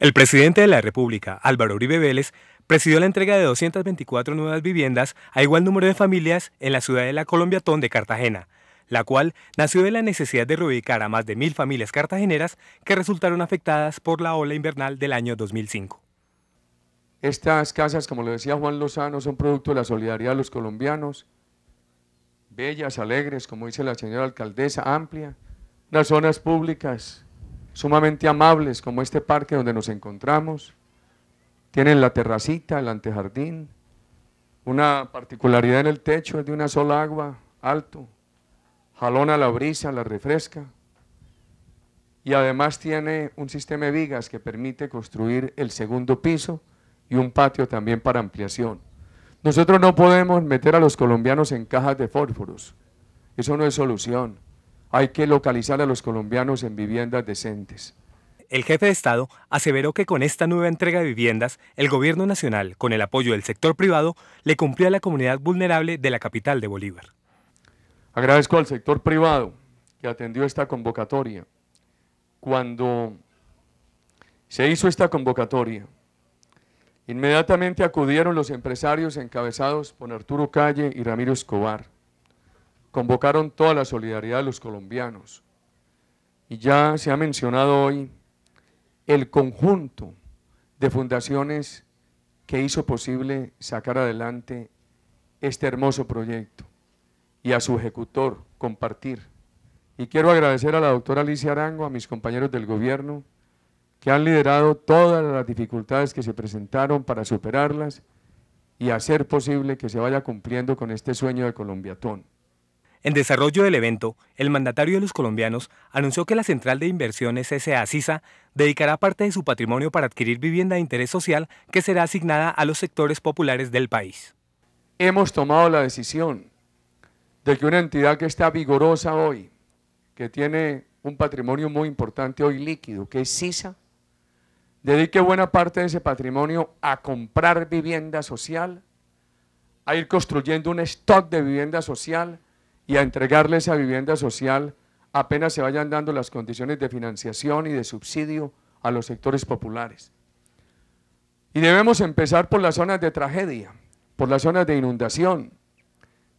El presidente de la República, Álvaro Uribe Vélez, presidió la entrega de 224 nuevas viviendas a igual número de familias en la ciudad de la Colombiatón de Cartagena, la cual nació de la necesidad de reubicar a más de mil familias cartageneras que resultaron afectadas por la ola invernal del año 2005. Estas casas, como lo decía Juan Lozano, son producto de la solidaridad de los colombianos, bellas, alegres, como dice la señora alcaldesa, amplia, las zonas públicas sumamente amables como este parque donde nos encontramos. Tienen la terracita, el antejardín. Una particularidad en el techo es de una sola agua, alto. Jalona la brisa, la refresca. Y además tiene un sistema de vigas que permite construir el segundo piso y un patio también para ampliación. Nosotros no podemos meter a los colombianos en cajas de fósforos. Eso no es solución hay que localizar a los colombianos en viviendas decentes. El jefe de Estado aseveró que con esta nueva entrega de viviendas, el gobierno nacional, con el apoyo del sector privado, le cumplió a la comunidad vulnerable de la capital de Bolívar. Agradezco al sector privado que atendió esta convocatoria. Cuando se hizo esta convocatoria, inmediatamente acudieron los empresarios encabezados por Arturo Calle y Ramiro Escobar convocaron toda la solidaridad de los colombianos. Y ya se ha mencionado hoy el conjunto de fundaciones que hizo posible sacar adelante este hermoso proyecto y a su ejecutor, compartir. Y quiero agradecer a la doctora Alicia Arango, a mis compañeros del gobierno, que han liderado todas las dificultades que se presentaron para superarlas y hacer posible que se vaya cumpliendo con este sueño de Colombiatón. En desarrollo del evento, el mandatario de los colombianos anunció que la central de inversiones SA-CISA dedicará parte de su patrimonio para adquirir vivienda de interés social que será asignada a los sectores populares del país. Hemos tomado la decisión de que una entidad que está vigorosa hoy, que tiene un patrimonio muy importante hoy líquido, que es CISA, dedique buena parte de ese patrimonio a comprar vivienda social, a ir construyendo un stock de vivienda social, y a entregarle esa vivienda social apenas se vayan dando las condiciones de financiación y de subsidio a los sectores populares. Y debemos empezar por las zonas de tragedia, por las zonas de inundación.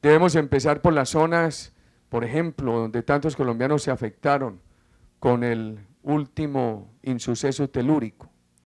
Debemos empezar por las zonas, por ejemplo, donde tantos colombianos se afectaron con el último insuceso telúrico.